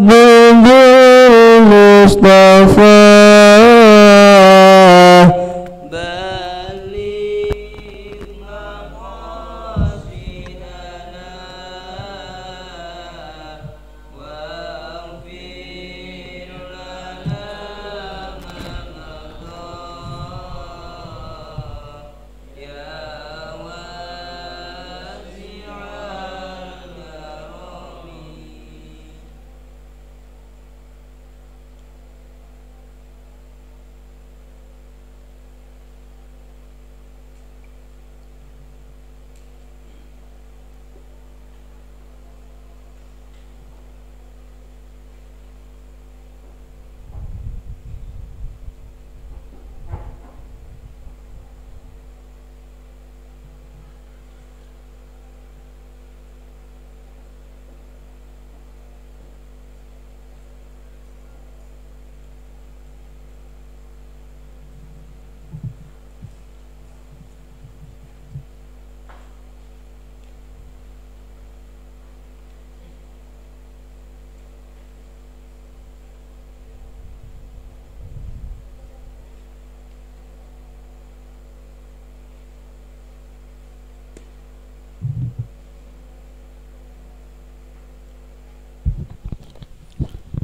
move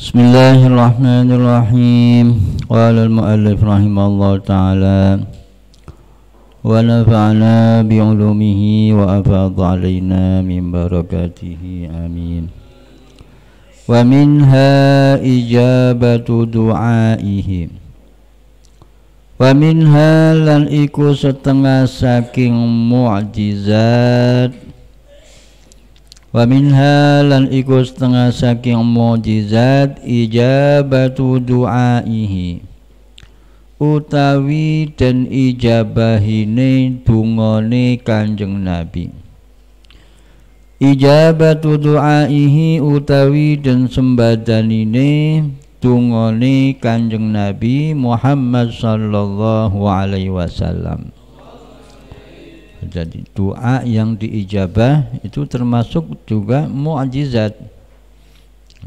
بسم الله الرحمن الرحيم قال المؤلف رحمه الله تعالى ونفعنا بعلومه وأفاض علينا من بركاته آمين ومنها إجابة دعائهم ومنها لن إكو ستنا ساكن معجزات Wa minha lan iku setengah saking mujizat ijabatu du'aihi utawi dan ijabahine dungane Kanjeng Nabi. Ijabatu du'aihi utawi dan sembadanine dungane Kanjeng Nabi Muhammad sallallahu alaihi wasallam. Jadi doa yang diijabah itu termasuk juga mukjizat.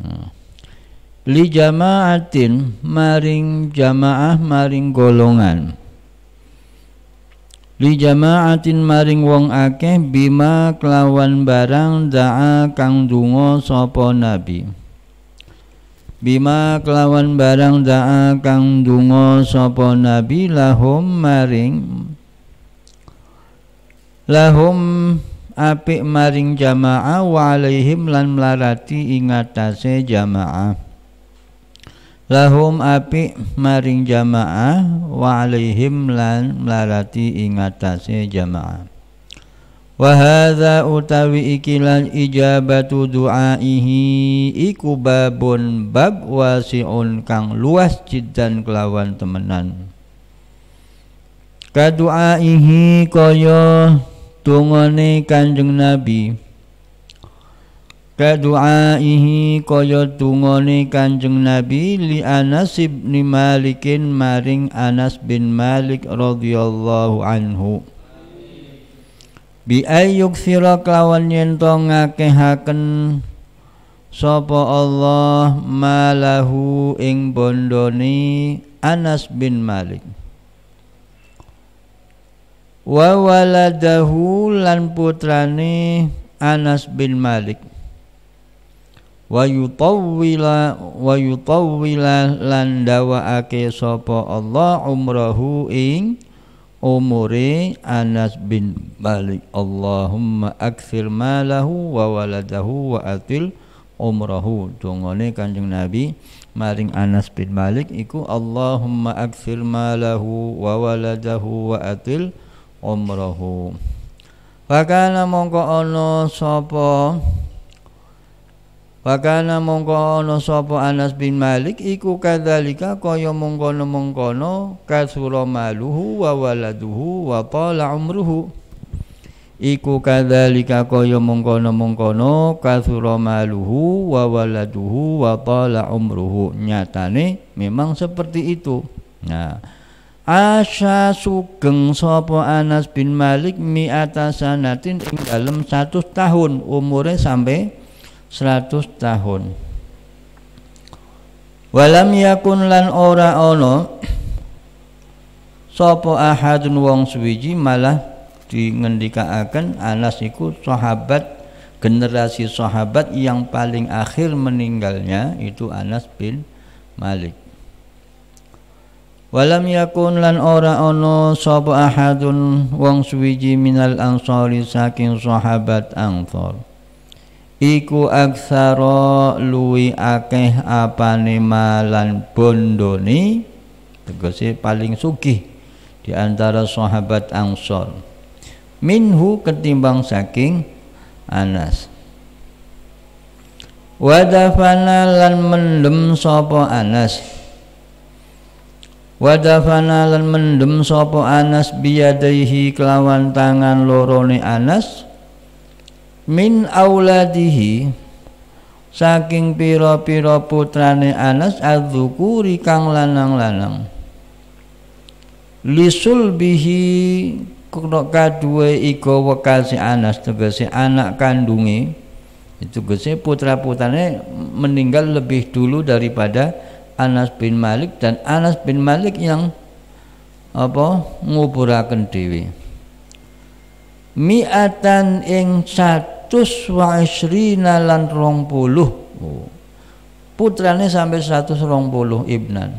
Nah. Li jamaatin maring jamaah maring golongan. Li jamaatin maring wong akeh bima kelawan barang daa kang dungo sopo nabi. Bima kelawan barang daa kang dungo sopo nabi lahum maring lahum api maring jamaah wa alaihim lan melarati ingatase jamaah lahum api maring jamaah wa alaihim lan melarati ingatase jamaah wa hadza utawi ikilan ijabatu du'aihi iku babun bab wasiun kang luas jiddan kelawan temenan kadu'aihi koyo tungane kanjeng nabi kadu'aihi kaya tungane kanjeng nabi li Anas bin Malikin maring Anas bin Malik radhiyallahu anhu bi ayyuk sira kelawan yen to ngakehaken sapa Allah malahu ing bondoni Anas bin Malik wa waladahu lan putrane Anas bin Malik wa yutawwila wa yutawwila lan dawaake sapa Allah umrahu ing umure Anas bin Malik Allahumma akthir malahu wa waladahu wa atil umrahu dongane Kanjeng Nabi maring Anas bin Malik iku Allahumma akthir malahu wa waladahu wa atil umrahu Omrohu, Wakana mongko ono sopo, Wakana mongko ono sopo, Anas bin Malik iku kadalika kaya mongkono-mongkono kasura maluhu wa waladuhu wa tala umruhu Iku kadzalika kaya mongkono-mongkono kasura maluhu wa waladuhu wa tala umruhu nyatane memang seperti itu Nah Asya sugeng sopo Anas bin Malik mi sanatin ing dalam 100 tahun umurnya sampai 100 tahun Walam yakun lan ora ono Sopo ahadun wong suwiji malah dingendikaaken Anas iku sahabat generasi sahabat yang paling akhir meninggalnya itu Anas bin Malik Walam yakun lan ora ono sapa ahadun wong suwiji minal ansori saking sahabat ansor. Iku aksara luwi akeh apane malan bondoni tegese paling sugih di antara sahabat ansor. Minhu ketimbang saking Anas. Wadafana lan mendem sapa Anas wadafana lan mendem sopo Anas biyadaihi kelawan tangan lorone Anas min auladihi saking pira-pira putrane Anas adzukuri kang lanang-lanang lisul bihi kaduwe iko wekasi Anas tegese anak kandunge itu gese putra-putrane meninggal lebih dulu daripada Anas bin Malik dan Anas bin Malik yang apa nguburaken dhewe mi'atan ing 120 lan 20 oh. putrane sampai 120 Ibnan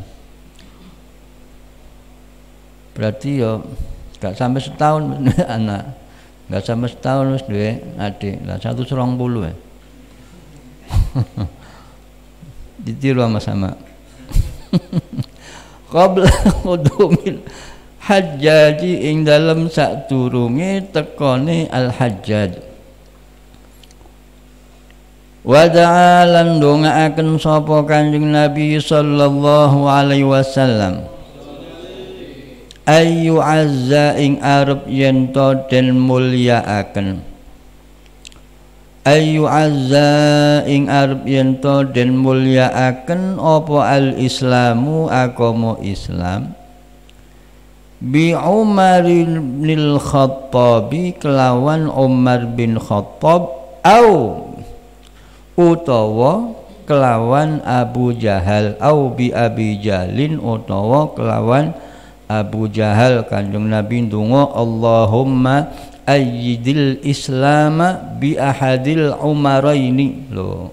berarti ya gak sampai setahun anak gak sampai setahun wis duwe adik lah 120 ya ditiru sama sama qabla qudumil hajjaji ing dalam dalem sadurunge tekone al hajjaj wa ta'alan akan sapa kanjeng nabi sallallahu alaihi wasallam ayu azza ing Arab yento to mulia akan ayu azza ing Arab yento den mulia akan opo al islamu akomo islam bi Umar bin Khattabi kelawan Umar bin Khattab au utawa kelawan Abu Jahal au bi Abi jalin utawa kelawan Abu Jahal Kanjeng Nabi ndonga Allahumma ayyidil islama bi ahadil umaraini loh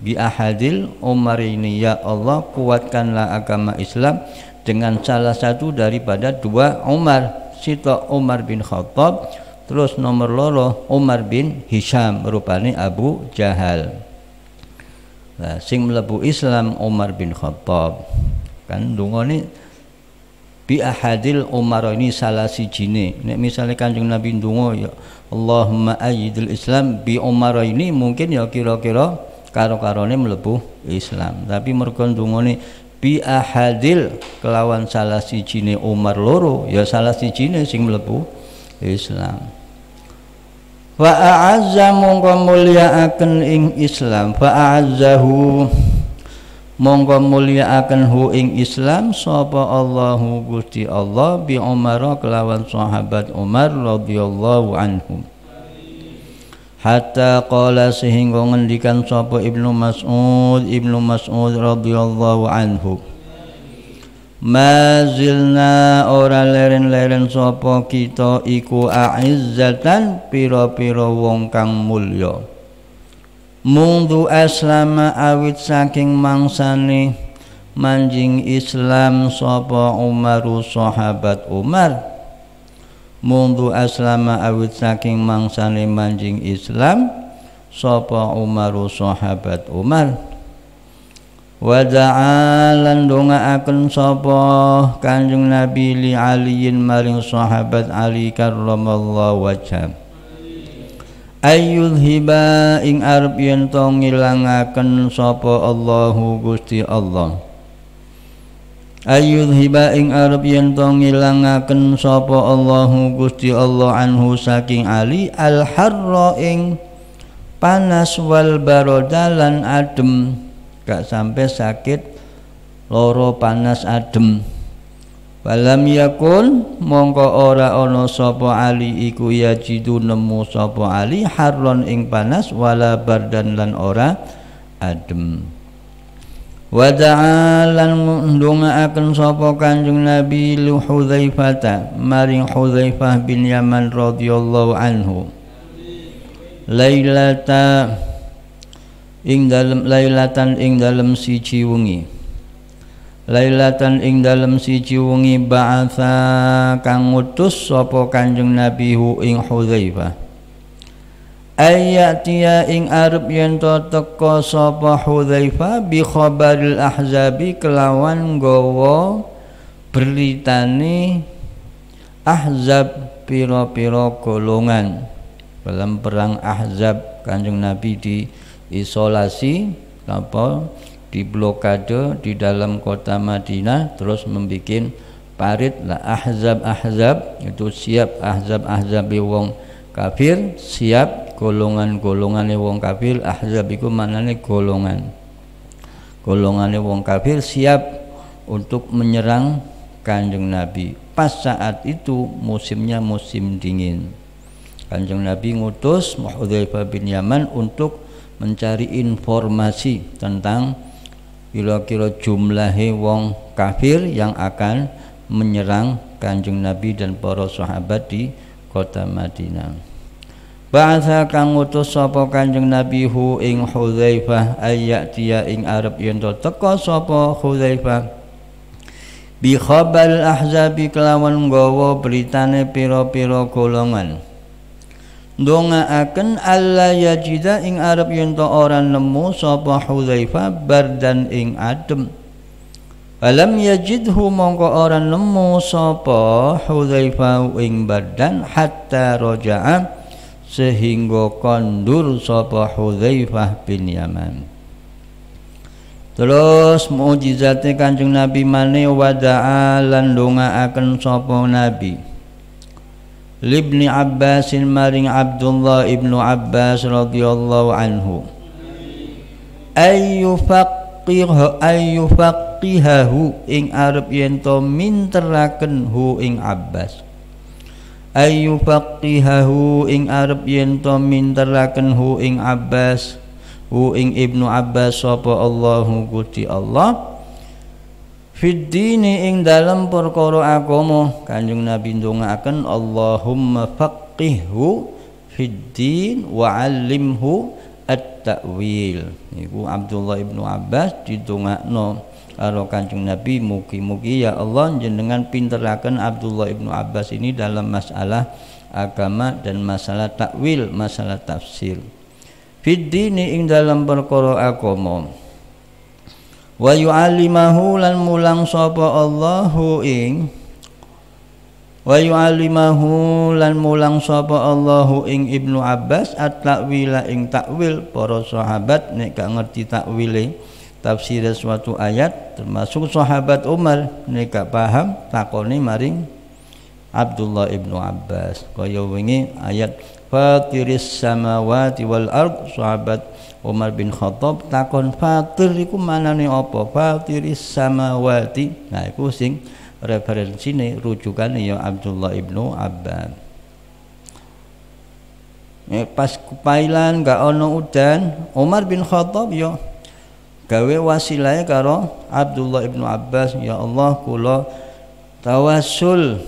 bi ahadil umaraini ya Allah kuatkanlah agama Islam dengan salah satu daripada dua Umar sita Umar bin Khattab terus nomor loro Umar bin Hisham rupane Abu Jahal nah, sing mlebu Islam Umar bin Khattab kan dungone bi ahadil Omaro ini salah si jine nek misalnya kanjeng nabi ndonga ya Allahumma ayyidil islam bi Omaro ini mungkin ya kira-kira karo-karone mlebu Islam tapi mergo ndongane bi ahadil kelawan salah si jine umar loro ya salah si jine sing mlebu Islam wa a'azza mongko mulyaaken ing Islam fa a'azzahu monggo akan hu ing Islam sapa Allahu Gusti Allah bi Umar kelawan sahabat Umar radhiyallahu anhum hatta qala sehingga ngendikan sapa Ibnu Mas'ud Ibnu Mas'ud radhiyallahu anhu Mazilna ora leren-leren sapa kita iku a'izzatan pira-pira wong kang mulya mungdu aslama awit saking mangsane manjing Islam sopo Umaru sahabat Umar mungdu aslama awit saking mangsane manjing Islam sopo Umaru sahabat Umar wa da'alan dongaaken sapa Kanjeng Nabi li aliyin maring sahabat Ali karramallahu wajah ayul hiba ing Arab yen to ngilangaken sapa Allahu Gusti Allah ayul hiba ing Arab yen to ngilangaken sapa Allahu Gusti Allah anhu saking Ali al harra ing panas wal barodalan adem gak sampai sakit loro panas adem Falam yakun mongko ora ono sopo Ali iku ya yajidu nemu sopo Ali harlon ing panas wala bardan lan ora adem. Wa ta'alan akan sopo kanjung Nabi lu Hudzaifah maring Hudzaifah bin Yaman radhiyallahu anhu. Lailata ing dalam lailatan ing dalam siji wengi. Lailatan ing dalam siji wengi ba'atha kang utus sapa Kanjeng Nabi hu ing Hudzaifah. Ayatia ing arep yen to teka sapa Hudzaifah bi khabaril ahzabi kelawan gawa beritane ahzab piro-piro golongan. Dalam perang ahzab Kanjeng Nabi diisolasi apa diblokade di dalam kota Madinah terus membuat parit lah ahzab ahzab itu siap ahzab ahzab wong kafir siap golongan-golongan wong kafir ahzab mana nih golongan golongan wong kafir siap untuk menyerang kanjeng Nabi pas saat itu musimnya musim dingin kanjeng Nabi ngutus Muhammad bin Yaman untuk mencari informasi tentang kira-kira jumlahi wong kafir yang akan menyerang kanjeng Nabi dan para sahabat di kota Madinah. Ba'atha kang utus sapa Kanjeng Nabi hu ing Hudzaifah dia ing Arab yen teko sapa Hudzaifah bi khabar ahzabi kelawan nggawa beritane pira-pira golongan dongaaken Allah yajida ing Arab yen orang nemu sapa Hudzaifah bardan ing adem Alam yajidhu mongko orang nemu sapa Hudzaifah ing bardan hatta roja'a sehingga kondur sapa Hudzaifah bin Yaman Terus mukjizate Kanjeng Nabi mane wada'a lan akan sapa Nabi libni Abbasin maring Abdullah ibnu Abbas radhiyallahu anhu ayyufaqqihu ayyufaqqihahu ing arep yen minteraken hu ing Abbas ayyufaqqihahu ing arep yen minteraken hu ing Abbas hu ing Ibnu Abbas sapa Allahu Gusti Allah Fiddini ing dalam perkara agama Kanjeng Nabi ndongaaken Allahumma faqihhu fiddin wa 'allimhu at-ta'wil niku Abdullah ibnu Abbas didongakno karo Kanjeng Nabi mugi-mugi ya Allah jenengan pinteraken Abdullah ibnu Abbas ini dalam masalah agama dan masalah takwil, masalah tafsir. Fiddini ing dalam perkara agama wa yu'allimahu lan mulang sapa Allahu ing wa yu'allimahu lan mulang sapa Allahu ing Ibnu Abbas at-ta'wila ing takwil para sahabat nek gak ngerti takwile tafsir suatu ayat termasuk sahabat Umar nek gak paham takoni maring Abdullah Ibnu Abbas kaya wingi ayat fatiris samawati wal ard sahabat Umar bin Khattab takon fatir iku manane apa fatiris samawati nah iku sing referensine rujukane ya Abdullah ibnu Abbas ya, pas kupailan gak ono udan Umar bin Khattab ya gawe wasilahnya karo Abdullah ibnu Abbas ya Allah kulo tawasul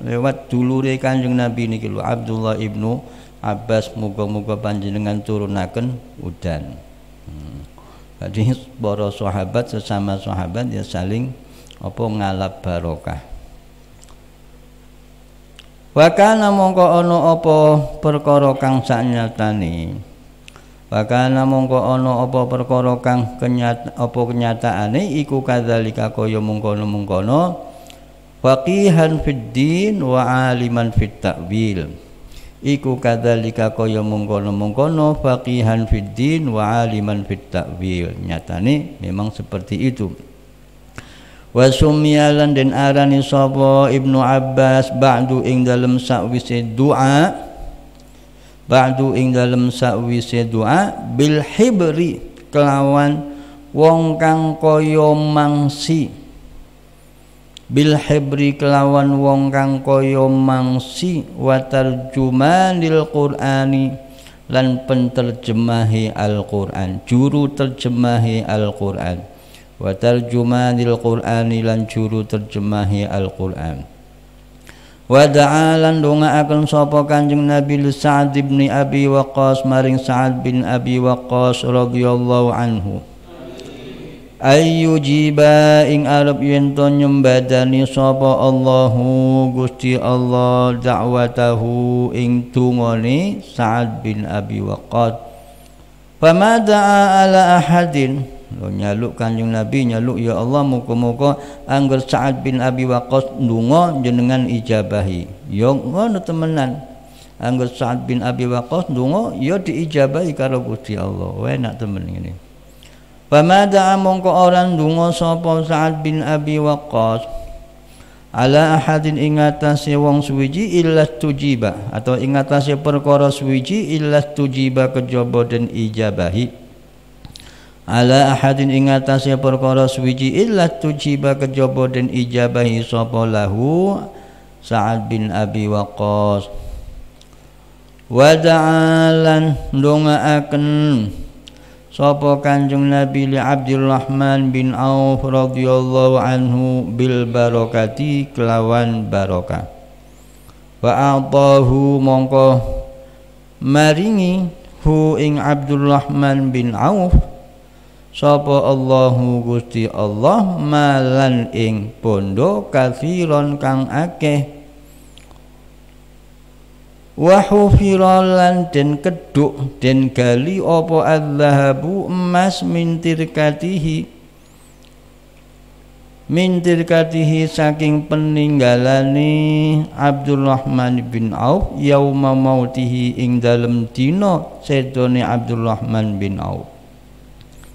lewat dulure Kanjeng Nabi niki lho Abdullah ibnu Abbas muga-muga panjenengan turunaken udan. Hmm. Jadi para sahabat sesama sahabat ya saling apa ngalap barokah. Wa kana mongko ana apa perkara kang saknyatane. Wa kana mongko ana apa perkara kang kenyata apa kenyataane iku kadzalika kaya mungkono-mungkono faqihan fid din wa aliman fit ta'wil iku kadzalika kaya mengkono-mengkono faqihan fid din wa aliman fit ta'wil nyatane memang seperti itu wa sumyalan den arani sapa Ibnu Abbas ba'du ing dalem sakwise doa ba'du ing dalem sakwise doa bil hibri kelawan wong kang kaya mangsi bil hebri kelawan wong kang kaya mangsi wa tarjumanil qur'ani lan penterjemahi Al-Qur'an juru terjemahi Al-Qur'an wa tarjumanil qur'ani lan juru terjemahi Al-Qur'an wa da'a dunga akan sapa Kanjeng Nabi Sa'ad bin Abi Waqqas maring Sa'ad bin Abi Waqqas radhiyallahu anhu ayu jiba ing Arab yen to nyembadani sapa Allahu Gusti Allah dakwatahu ing tungoni Sa'ad bin Abi Waqqas Fama da'a ala ahadin Lo nyaluk kanjeng Nabi nyaluk ya Allah muka-muka angger Sa'ad bin Abi Waqqas ndonga jenengan ijabahi ya ngono temenan angger Sa'ad bin Abi Waqqas ndonga ya diijabahi karo Gusti Allah enak temen ini. Pamada mongko ora dungo sapa Sa'ad bin Abi Waqqas ala ahadin ingatasi wong suwiji illa tujiba atau ingatasi perkara suwiji illa tujiba kejaba den ijabahi ala ahadin ingatasi perkara suwiji illa tujiba kejaba den ijabahi sapa lahu Sa'ad bin Abi Waqqas wa da'alan ndongaaken Sapa Kanjeng Nabi li Abdurrahman bin Auf radhiyallahu anhu bil barokati kelawan barokah. Wa atahu mongko maringi hu ing Abdurrahman bin Auf sapa Allahu Gusti Allah malan ing pondo kathiron kang akeh wahufira lan den keduk den gali apa adzahabu emas mintir katihi mintir katihi saking peninggalani Abdurrahman bin Auf yauma mautihi ing dalem dina sedone Abdurrahman bin Auf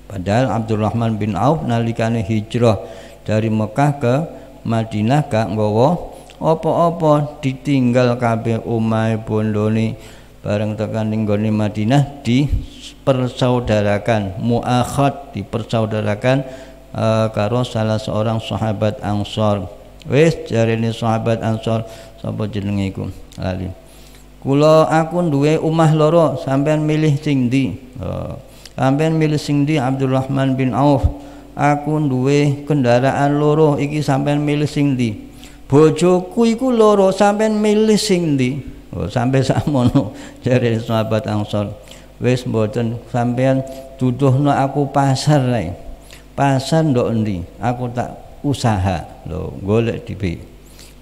padahal Abdurrahman bin Auf nalikane hijrah dari Mekah ke Madinah gak nggawa apa-apa ditinggal kabeh omahe bondone bareng tekan ning Madinah dipersaudarakan muakhad dipersaudarakan uh, karo salah seorang sahabat Ansor wis jarene sahabat Ansor sapa jenenge iku lali kula aku duwe omah loro sampean milih sing ndi uh, sampean milih sing ndi Abdurrahman bin Auf aku duwe kendaraan loro iki sampean milih sing ndi bojoku iku loro sampean milih sing ndi oh, sampai sakmono jare sahabat Ansor wis mboten sampean tuduhno aku pasar ae pasar ndok ndi aku tak usaha lo golek dhewe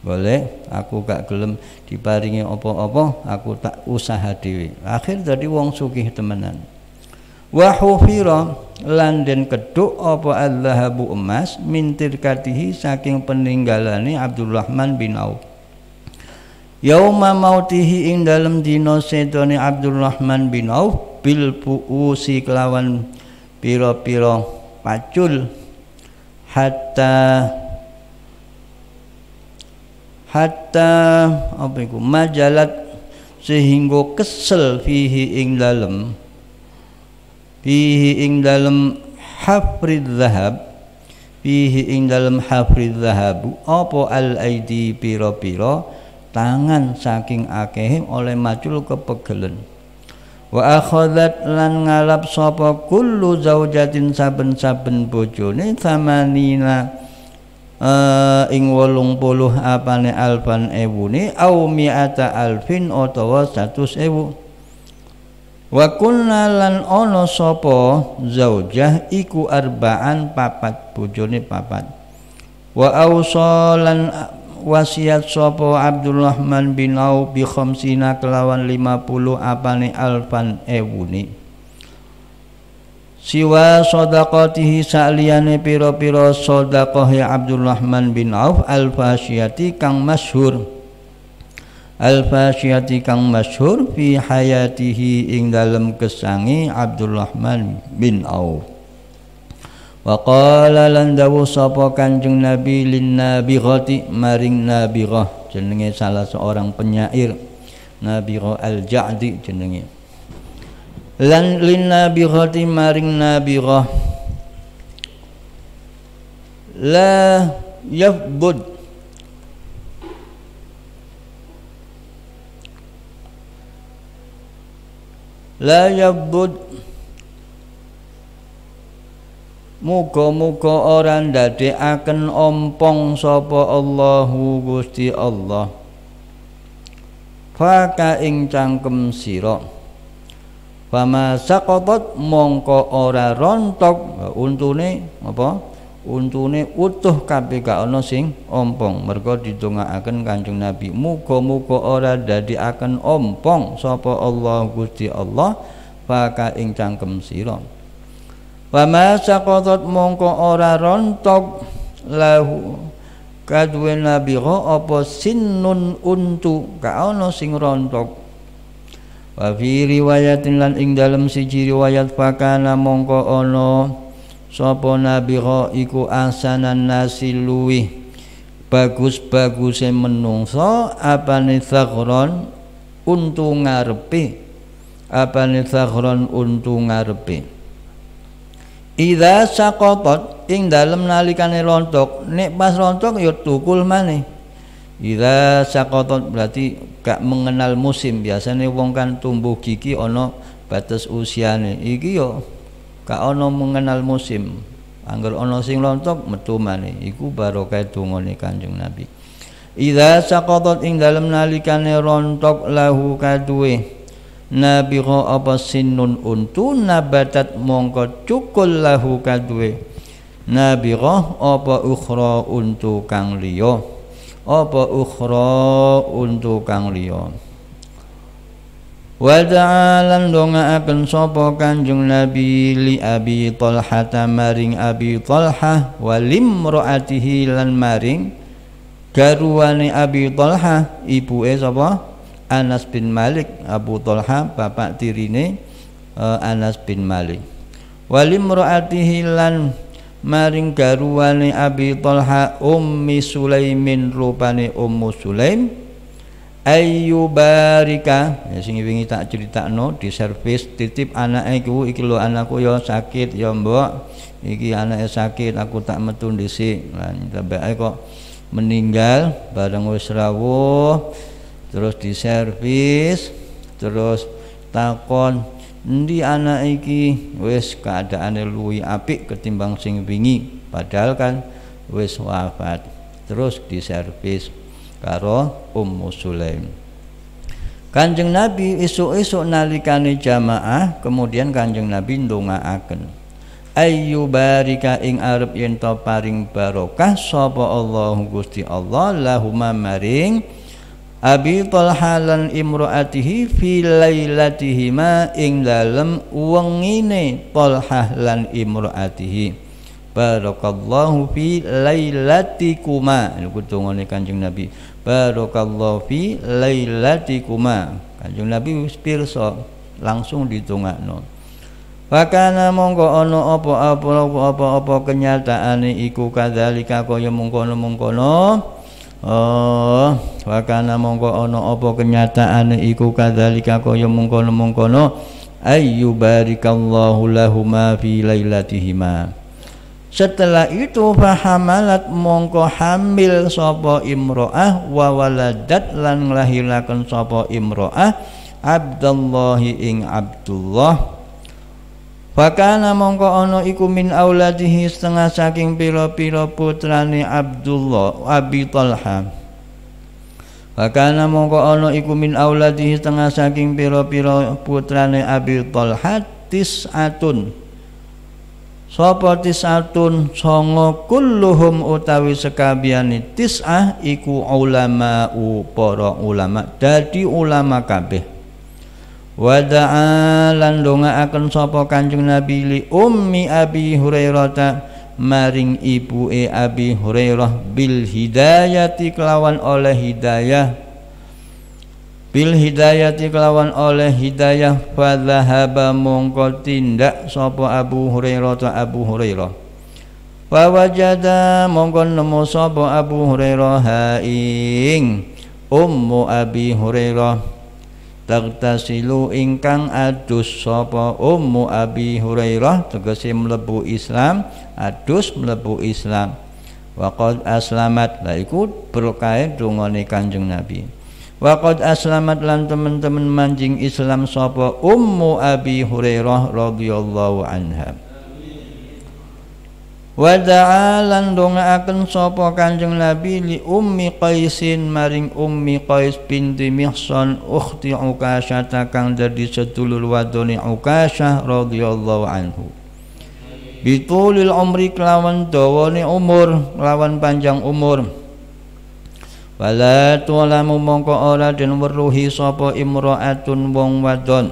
boleh aku gak gelem diparingi opo-opo, aku tak usaha dhewe akhir dari wong sugih temenan wa hufira lan den keduk apa adzahabu emas mintir katihi saking peninggalane Abdurrahman bin Auf Yauma mautihi ing dalem dina sedone Abdurrahman bin Auf bil puusi kelawan pira-pira pacul hatta hatta apa iku majalat sehingga kesel fihi ing dalem fihi ing dalam hafrid zahab fihi ing dalam hafrid zahabu apa al aidi piro piro tangan saking akeh oleh macul kepegelen wa akhadhat lan ngalap sapa kullu zaujatin saben-saben bojone samanina uh, ing wolung puluh apane alfan ewune au mi'ata alfin utawa satus ewu wa kunna lan ana sapa zaujah iku arbaan papat bojone papat wa awsalan wasiat sapa Abdurrahman bin Auf bi khamsina kelawan 50 apane alfan ewuni siwa sadaqatihi saliyane pira-pira sadaqah ya Abdurrahman bin Auf al-fasyati kang masyhur al-fasyati kang masyhur fi hayatihi ing dalem kesangi Abdurrahman bin Auf wa qala lan dawu sapa kanjeng nabi lin nabighati maring nabighah jenenge salah seorang penyair nabigha al-ja'di jenenge lan lin nabighati maring nabighah la yafbud la yabud Muga-muga dadi akan ompong sapa Allahu Gusti Allah. Faka ing cangkem sira. Fama saqatat mongko ora rontok untune apa? untune utuh kabeh gak ana sing ompong mergo didongaaken Kanjeng Nabi muga-muga ora dadi akan ompong sapa Allah Gusti Allah baka ing cangkem sira wa ma saqatat mongko ora rontok lahu kaduwe nabi apa sinnun untu gak ana sing rontok wa fi riwayatin lan ing dalem siji riwayat fakana mongko ana sapa nabira iku asanan nasi luwih bagus-baguse menungso apa saghron untu ngarepe apane saghron untu ngarepe Ida sakotot ing dalem nalikane rontok nek pas rontok ya tukul maneh Ida sakotot berarti gak mengenal musim biasanya wong kan tumbuh gigi ono batas usiane iki yo ka ono mengenal musim angger ono sing lontok metu maneh iku barokah tungoni Kanjeng Nabi Ida saqatat ing dalem nalikane rontok lahu kadwe. Nabi apa sinun untu nabatat mongko cukul lahu kadwe. Nabi apa ukhra untu kang liyo apa ukhra untu kang liyo wa ta'alan donga akan sopo kanjeng nabi li abi talhata maring abi talhah wa limro'atihi lan maring garwane abi talhah ibu e Anas bin Malik Abu Talha bapak tirine uh, Anas bin Malik walimro'atihi lan maring garwane abi talha ummi sulaimin rupane ummu sulaim ayyubarika ya sing wingi tak critakno di servis titip anak ku iki lho anakku ya sakit ya mbok iki anaknya sakit aku tak metu dhisik lan sampai kok meninggal bareng wis rawuh terus di servis terus takon endi anak iki wis keadaane luwi apik ketimbang sing wingi padahal kan wis wafat terus di servis karo Ummu Sulaim Kanjeng Nabi isuk-isuk nalikane jamaah kemudian Kanjeng Nabi ndongaaken Ayu barika ing arep yen to paring barokah sapa Allah Gusti Allah lahuma maring Abi Talha lan imraatihi fi lailatihima ing dalem wengine Talha lan imroatihi barakallahu fi lailatikuma kutung oleh kanjeng Nabi barakallahu fi lailatikuma kanjeng Nabi wis pirsa langsung ditungakno Wakana mongko ono ana apa-apa apa-apa kenyataane iku kadzalika kaya mungkono-mungkono Oh, wakana mongko ana apa kenyataane iku kadzalika kaya mungkono-mungkono ayyubarikallahu lahuma fi lailatihima. Setelah itu fahamalat mongko hamil sapa imro'ah wa waladat lan nglahilaken sapa imro'ah Abdullahi ing Abdullah Fakana mongko ono iku min auladihi setengah saking pira-pira putrane Abdullah Abi Talha Fakana mongko ono iku min auladihi setengah saking pira-pira putrane Abi Talha tis'atun sapa tisatun songo kulluhum utawi sekabiani tisah iku ulama u para ulama dadi ulama kabeh Wada'a lan akan sapa Kanjeng Nabi li ummi Abi Hurairah ta maring ibu e Abi Hurairah bil hidayati kelawan oleh hidayah bil hidayati kelawan oleh hidayah fadzahaba mongko tindak sapa Abu Hurairah ta Abu Hurairah wa wajada mongko nemu sapa Abu Hurairah ha ummu Abi Hurairah tagtasilu ingkang adus sapa ummu Abi Hurairah tegese mlebu Islam adus mlebu Islam waqad aslamat la iku berkah dongane Kanjeng Nabi Waqad aslamat lan teman-teman manjing Islam sapa Ummu Abi Hurairah radhiyallahu anha. Wa da'alan dongaaken sapa Kanjeng Nabi li Ummi Qaisin maring Ummi Qais binti Mihsan ukhti Ukasyah kang dadi sedulur wadone Ukasyah radhiyallahu anhu. Bitulil umri kelawan dawane umur, kelawan panjang umur. Fala tu'lamu mongko ora den weruhi sapa imra'atun wong wadon.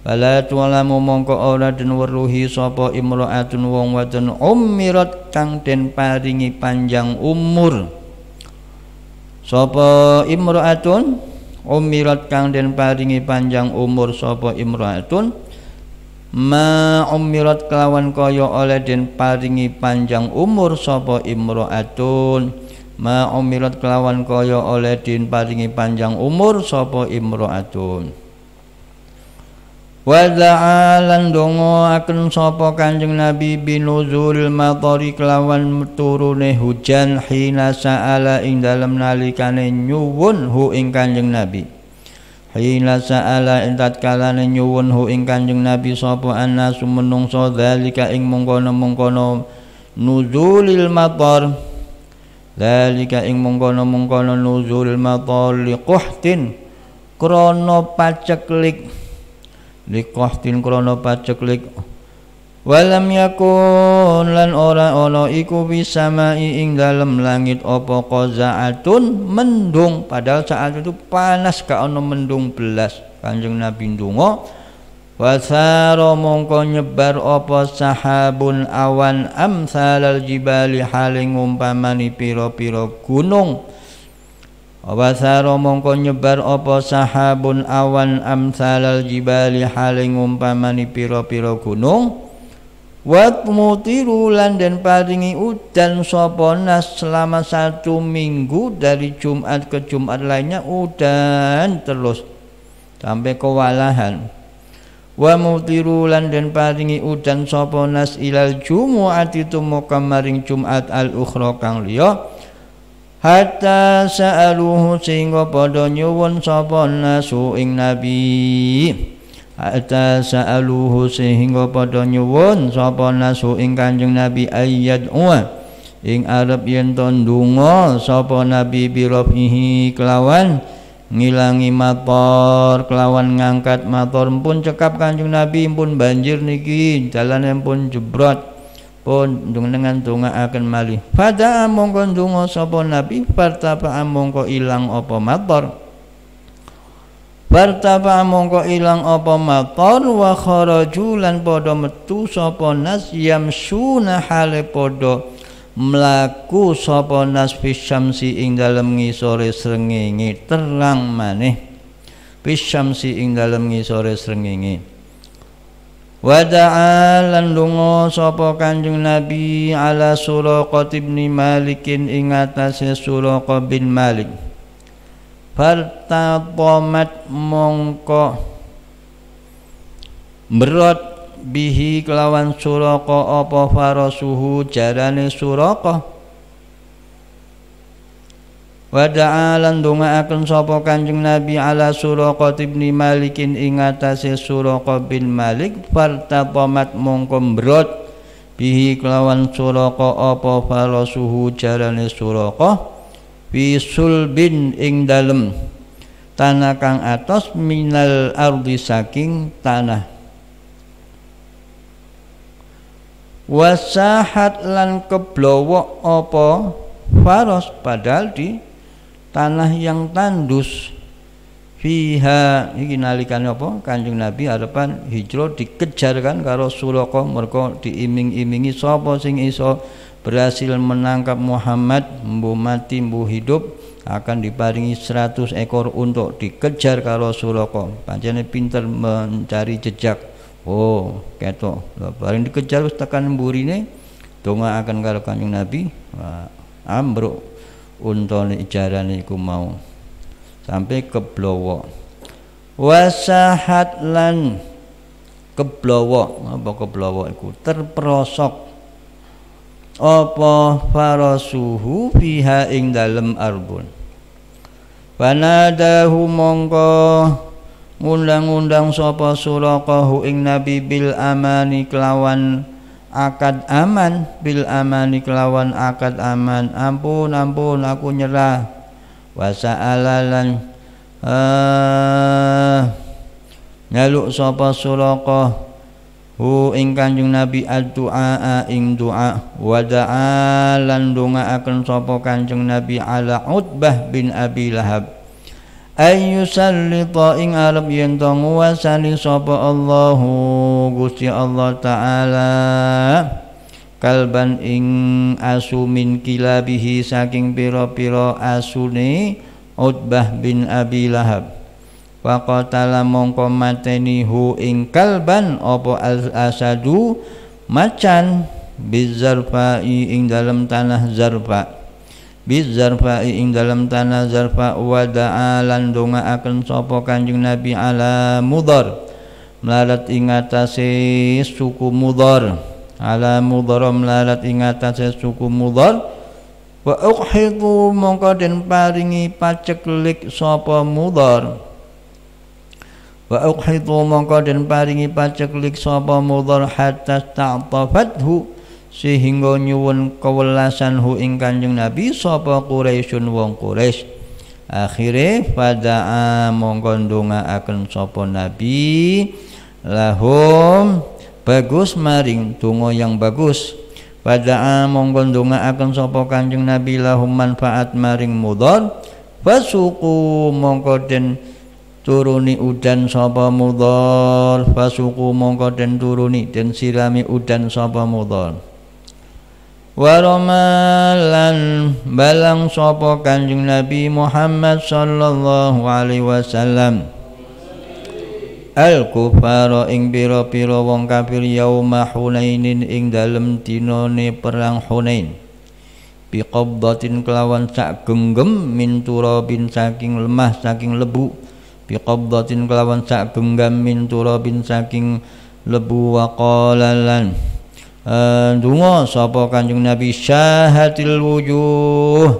Fala tu'lamu mongko ora den weruhi sapa imra'atun wong wadon ummirat kang den paringi panjang umur. Sapa imra'atun ummirat kang den paringi panjang umur sapa imra'atun ma ummirat kelawan kaya oleh den paringi panjang umur sapa imra'atun ma'umilat kelawan kaya oleh din paringi panjang umur sapa imro'atun wa da'alan dongo akan sapa kanjeng nabi binuzul matari kelawan turune hujan hina sa'ala ing dalem nalikane nyuwun hu ing kanjeng nabi hina sa'ala ing tatkalane nyuwun hu ing kanjeng nabi sapa annasu menungso dalika ing mungkono-mungkono nuzulil matar Dalika ing mengkono-mengkono nuzul matali quhtin krono paceklik li quhtin krana paceklik Walam yakun lan ora ana iku mai ing dalam langit opo qazaatun mendung padahal saat itu panas gak ana mendung belas Kanjeng Nabi ndungo Wasaro mongko nyebar apa sahabun awan amsalal jibali haling umpamani pira-pira gunung Wasaro mongko nyebar apa sahabun awan amsalal jibali haling umpamani pira-pira gunung Wat mutiru dan paringi udan soponas selama satu minggu dari Jumat ke Jumat lainnya udan terus sampai kewalahan wa mutiru lan den paringi udan sapa nas ilal itu tumeka maring Jumat al ukhra kang liya hatta sa'aluhu sehingga padha nyuwun sapa nasu ing nabi hatta sa'aluhu sehingga padha nyuwun sapa nasu ing kanjeng nabi ayyad wa ing arab yen to ndonga sapa nabi bi kelawan ngilangi mator kelawan ngangkat mator pun cekap kanjeng nabi pun banjir niki jalan yang pun jebrot pun dengan tunga akan mali pada among dungo sopo nabi pertapa amongko ilang opo mator pertapa mongko ilang opo mator wa kharaju podo metu sopo nas yamsuna hale podo mlaku sapa nas fisyamsi ing dalem ngisore srengenge terang maneh fisyamsi ing dalem ngisore srengenge wadaa ta'alan lunga sapa kanjeng nabi ala suraqat ibni malikin ing atase suraqa bin malik fartaqamat mongko berot bihi kelawan suraka apa farasuhu jarane suraka wa da'alan akan sapa kanjeng nabi ala suraka ibni malikin ing atase suraka bin malik fartapamat mongkom mbrot bihi kelawan suraka apa farasuhu jarane suraka bisul bin ing dalem tanah kang atas minal ardi saking tanah wasahat lan keblowo opo faros padahal di tanah yang tandus fiha iki nalikane apa Kanjeng Nabi harapan hijro dikejarkan kan karo Sulaka mergo diiming-imingi sapa sing iso berhasil menangkap Muhammad mbuh mati mbuh hidup akan diparingi 100 ekor untuk dikejar karo Sulaka pancene pinter mencari jejak oh ketok bareng dikejar wis tekan mburine donga akan kalau kanjeng nabi Wah, ambruk untone ijarane iku mau sampai keblowo wasahat lan keblowo apa keblowo iku terperosok apa farasuhu fiha ing dalem arbun Panadahu mongko ngundang-undang sapa suraqahu ing nabi bil amani kelawan akad aman bil amani kelawan akad aman ampun ampun aku nyerah wasa'alalan uh, eh, nyaluk sapa suraqah hu ing kanjeng nabi addu'a ing wa wada'a lan akan sapa kanjeng nabi ala utbah bin abi lahab ayyusallita ing arep yen to nguasani sapa Allahu Gusti Allah taala kalban ing asu min kilabihi saking pira-pira asune Utbah bin Abi Lahab Faqatala mongko mateni hu ing kalban apa al-asadu macan bizarfa ing dalam tanah zarfa' bizarfa'i ing dalam tanah zarfa wa da'alan donga akan sopo kanjeng nabi ala mudar melarat ingatasi suku mudar ala mudhar melarat ingatasi suku mudar wa ukhidu mongko den paringi paceklik sopo mudhar wa ukhidu mongko den paringi paceklik sopo mudhar hatta ta'tafathu sehingga nyuwun kewelasan hu ing Kanjeng Nabi sapa Quraisyun wong Quraisy akhire fada'a mongko ndongaaken sapa Nabi lahum bagus maring donga yang bagus fada'a mongko ndongaaken sapa Kanjeng Nabi lahum manfaat maring mudol fasuku mongko den turuni udan sapa mudol fasuku mongko den turuni den sirami udan sapa mudol Waromalan balang sopo kanjeng Nabi Muhammad sallallahu alaihi wasallam Al kufara ing pira-pira wong kafir yauma Hunainin ing dalem dinane perang Hunain biqabdatin kelawan sak genggem min turabin saking lemah saking lebu biqabdatin kelawan sak genggam min turabin saking lebu wa qalalan Eh, Dungo sapa kanjeng nabi syahatil wujuh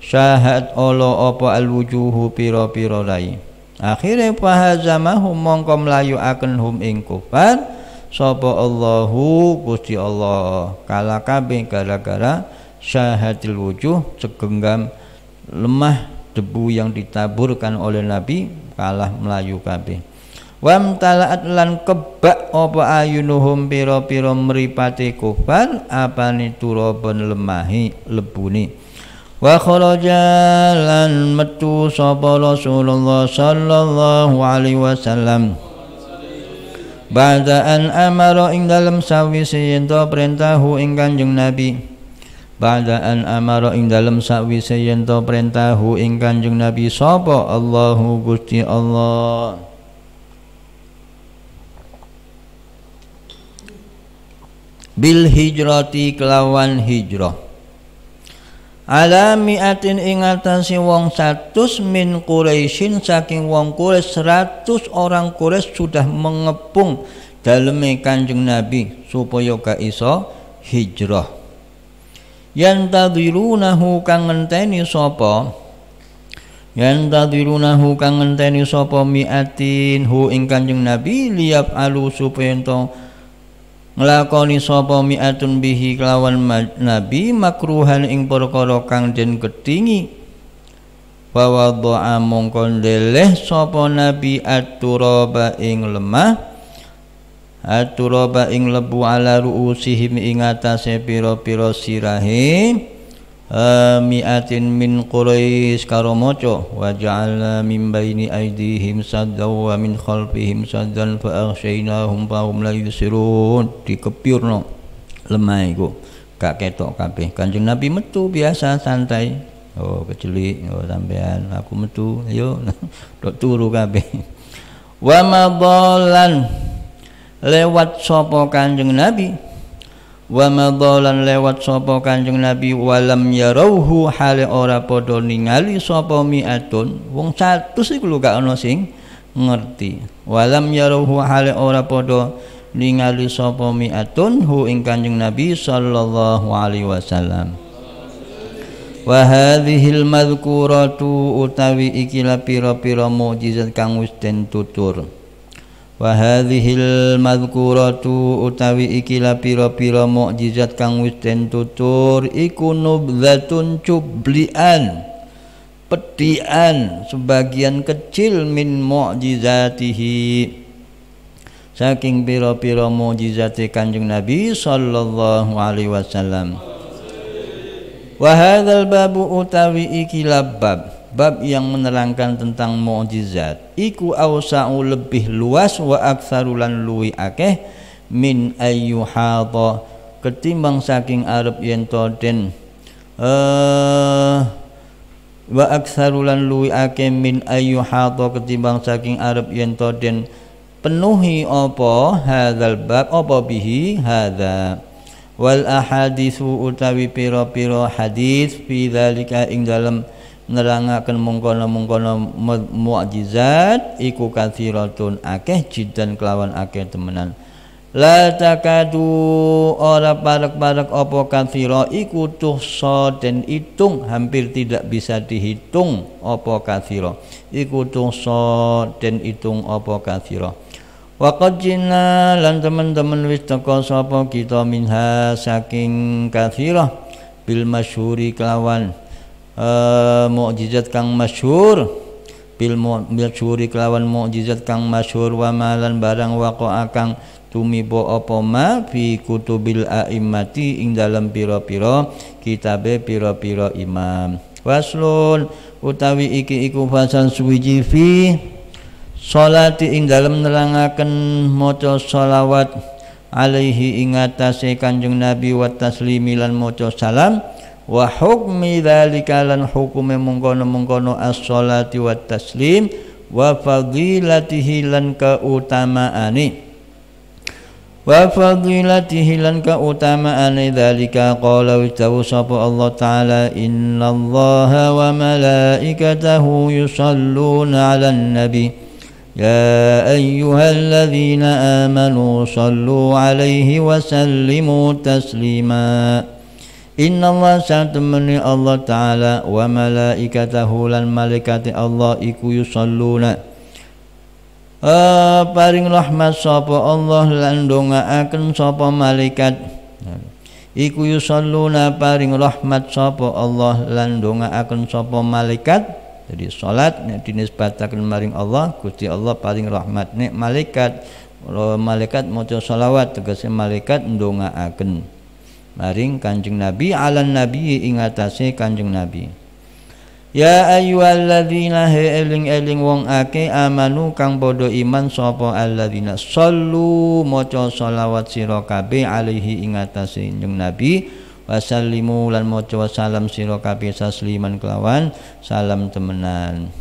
syahat olo apa al wujuhu piro piro rai akhire fahazamahum mongko mlayu akan hum ing kufar sapa Allahu Gusti Allah kala kabeh gara-gara syahatil wujuh cegenggam lemah debu yang ditaburkan oleh nabi kalah melayu kabeh Wam talaat lan kebak apa ayunuhum pira-pira meripati kufar apane turaban lemahi lebuni wa kharaja lan metu sapa Rasulullah sallallahu alaihi wasallam Ba'da an amara ing dalem sawise yen perintahu ing Kanjeng Nabi Ba'da an amara ing dalem sawise yen perintahu ing Kanjeng Nabi sapa Allahu Gusti Allah bil hijrati kelawan hijrah ala mi'atin ingatasi wong satus min Quraisyin saking wong Quraisy seratus orang Quraisy sudah mengepung daleme kanjeng Nabi supaya ka iso hijrah yang tadirunahu kang ngenteni sopo yang tadirunahu kang ngenteni sopo mi'atin hu ing kanjeng Nabi liap alu supaya entong nglakoni sapa miatun bihi kelawan nabi makruhan ing perkara kang den wa bahwa doa mongkon deleh sapa nabi aturoba ing lemah aturoba ing lebu ala ruusihim ing atase piro pira sirahe mi'atin min Quraisy karomoco, maca wa ja'alna min baini aydihim saddan wa min khalfihim saddan fa aghshaynahum fa hum la yusirun dikepirno lemah iku gak ketok kabeh kanjeng Nabi metu biasa santai oh kecelik oh sampean aku metu ayo dok turu kabeh wa madallan lewat sapa kanjeng Nabi wa madhalan lewat sapa kanjeng nabi walam yarauhu hale ora padha ningali sapa miatun wong 100 iku lho gak ana sing ngerti walam yarauhu hale ora padha ningali sapa miatun hu ing kanjeng nabi sallallahu alaihi wasallam wa hadhil madhkuratu utawi ikilah pira-pira mukjizat kang wis tutur wa hadhil madhkuratu utawi ikilah pira-pira mukjizat kang wis den iku nubzatun cublian petian sebagian kecil min mukjizatihi saking pira-pira mukjizate Kanjeng Nabi sallallahu alaihi wasallam wa hadzal babu utawi ikilah bab bab yang menerangkan tentang mukjizat iku ausau lebih luas wa aktsarulan luwi akeh min ayyuhata ketimbang saking arab yen den uh, wa aktsarulan luwi akeh min ayyuhata ketimbang saking arab yen den penuhi apa hadzal bab apa bihi hadza wal ahaditsu utawi pira-pira hadis fi dzalika ing dalam nerangaken mengkono-mengkono mukjizat iku katsiratun akeh jidan kelawan akeh temenan la takadu ora parek-parek apa katsira iku tuhsa dan hitung hampir tidak bisa dihitung apa katsira iku tuhsa den itung apa katsira Waqad jinna lan teman-teman wis teka sapa kita minha saking kathirah bil masyhuri kelawan uh, mukjizat kang masyhur bil syuri kelawan mukjizat kang masyhur wa malan barang waqa akang tumibo apa ma fi kutubil imati ing dalam pira-pira kitabe pira-pira imam waslun utawi iki iku fasal suwiji fi salati ing dalam nerangaken maca sholawat alaihi ing atase kanjeng nabi wa taslimi lan maca salam wa hukmi dzalika lan hukume mengkono-mengkono as-shalati wa taslim wa fadilatihi lan keutamaane wa fadilatihi lan keutamaane dzalika qala wa sapa Allah taala innallaha wa malaikatahu yusalluna 'alan nabi يا أيها الذين آمنوا صلوا عليه وسلموا تسليماً Inna Allah saat Allah Ta'ala wa malaikatahu lan malaikati Allah iku yusalluna uh, paring rahmat sapa Allah lan akan sapa malaikat iku yusalluna paring rahmat sapa Allah lan akan sapa malaikat jadi salat nek dinisbataken maring Allah Gusti Allah paling rahmat nek malaikat malaikat maca selawat tegese malaikat ndongaaken maring Kanjeng Nabi alan Nabi ingatase Kanjeng Nabi Ya ayyuhalladzina eling-eling wong ake amanu kang bodo iman sapa alladzina sallu maca shalawat sira kabeh alaihi ing Kanjeng Nabi wasallimu lan maca salam sira kabeh sasliman kelawan salam temenan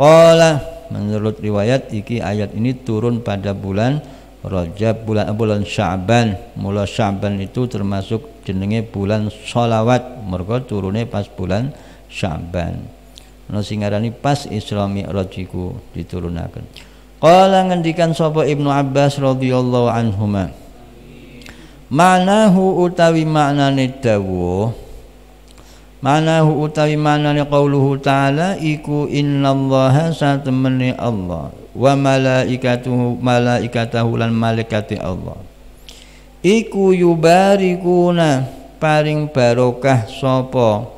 Qala menurut riwayat iki ayat ini turun pada bulan Rajab bulan eh, bulan Sya'ban mula Sya'ban itu termasuk jenenge bulan sholawat mereka turunnya pas bulan Sya'ban ana sing ngarani pas Isra Mi'raj iku diturunaken Qala ngendikan sapa Ibnu Abbas radhiyallahu anhuma Manahu utawi maknane dawuh Manahu utawi maknane qauluhu ta'ala iku innallaha satemene Allah wa malaikatuhu malaikatahu lan malaikati Allah iku yubarikuna paring barokah sapa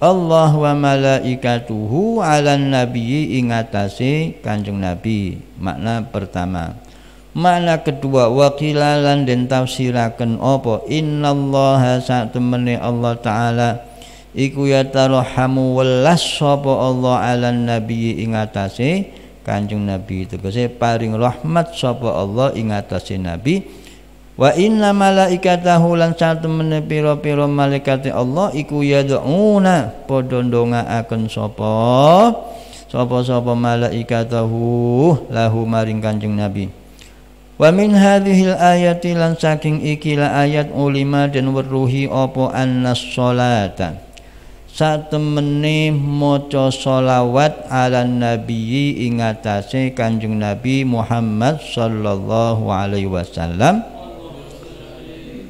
Allah wa malaikatuhu ala nabi ingatasi kanjeng nabi makna pertama makna kedua wakilalan dan tafsiraken apa innallaha sak temene Allah taala iku yatarohamu welas sapa Allah ala nabi ing Kanjeng Nabi tegese paring rahmat sapa Allah ing atase Nabi wa inna malaikatahu lan satemene pira-pira malaikat Allah iku yad'una padha ndongaaken sapa sapa-sapa malaikatahu lahu maring Kanjeng Nabi Wa min hadhil ayati lan saking ikilah ayat ulima dan weruhi apa annas sholata satemene maca sholawat ala nabi ingatase kanjeng nabi Muhammad sallallahu alaihi wasallam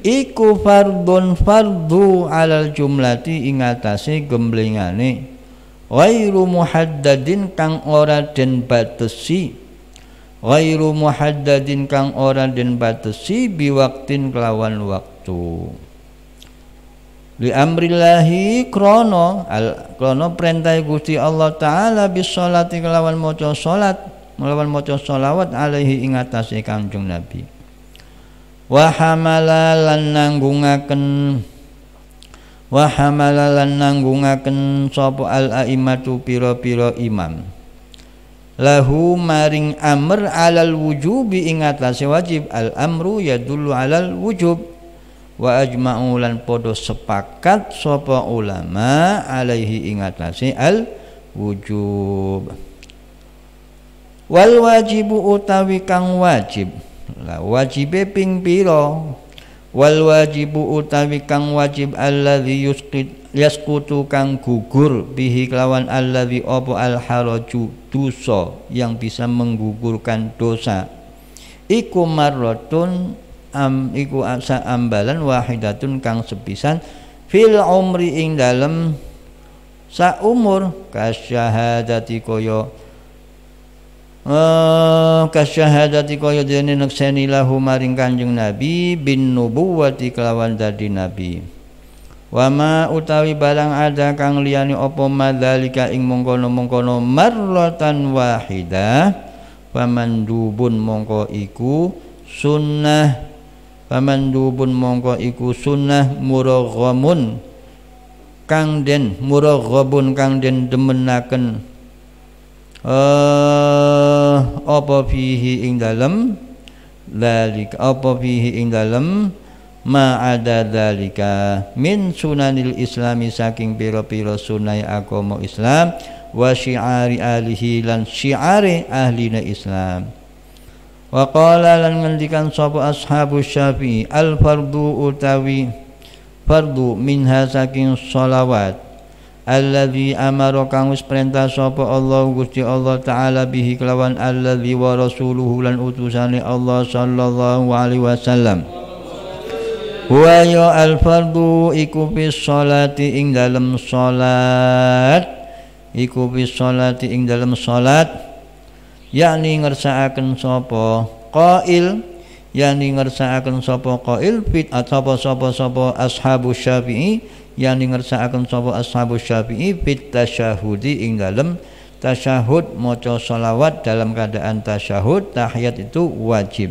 iku fardun fardu alal jumlati ingatase gemblengane wairu muhaddadin kang ora den batesi wairu muhaddadin kang ora den batesi biwaktin kelawan waktu li amrillahi krono al krono perintah Gusti Allah taala bis salati kelawan maca salat melawan maca selawat alaihi ing atase Kanjeng Nabi wa hamala nanggungaken wa hamala nanggungaken sapa al aimatu pira-pira imam lahu maring amr alal wujubi ing atase wajib al amru yadullu alal wujub wa ajma'u lan podo sepakat sapa ulama alaihi ingatasi al wujub wal wajibu utawi kang wajib la wajibe ping piro. wal wajibu utawi kang wajib alladzi yusqit yasqutu kang gugur bihi kelawan alladzi apa al haraju dosa yang bisa menggugurkan dosa iku marratun am iku asa ambalan wahidatun kang sepisan fil umri ing dalem umur kasyahadati kaya uh, kasyahadati kaya dene nekseni lahu maring kanjeng nabi bin nubuwati kelawan dadi nabi wama utawi barang ada kang liyane apa madzalika ing mongkono-mongkono marratan wahidah pamandubun mongko iku sunnah famandubun mongko iku sunnah muraghamun kang den muraghabun kang den demenaken eh apa fihi ing dalem lalik apa fihi ing dalem ma ada dalika min sunanil islami saking pira-pira sunai agama Islam wa syiari alihi lan syiari ahlina Islam wa qala lan ngendikan sapa ashabu syafi'i al fardu utawi fardu minha saking sholawat alladzi amara kang wis perintah sapa Allah Gusti Allah taala bihi kelawan alladzi wa rasuluhu lan utusane Allah sallallahu alaihi wasallam wa ya al fardu iku fi sholati ing dalem salat iku fi sholati ing dalem salat yakni ngersakaken sapa qail yakni ngersakaken sapa qail fit sapa sapa sapa ashabu syafi'i yakni ngersakaken sapa ashabu syafi'i fit tasyahudi ing dalem tasyahud maca solawat dalam keadaan tasyahud tahiyat itu wajib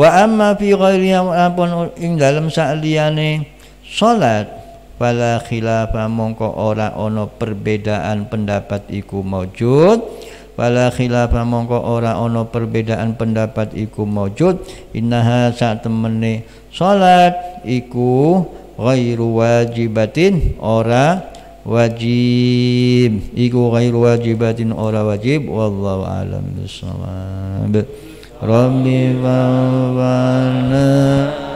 wa amma fi ghairi ya, ampun ing dalem sakliyane salat wala khilafa mongko ora ana perbedaan pendapat iku maujud wala khilafa mongko ora ana perbedaan pendapat iku maujud innaha saat temene sholat iku ghairu wajibatin ora wajib iku ghairu wajibatin ora wajib wallahu alam bisawab rabbi wa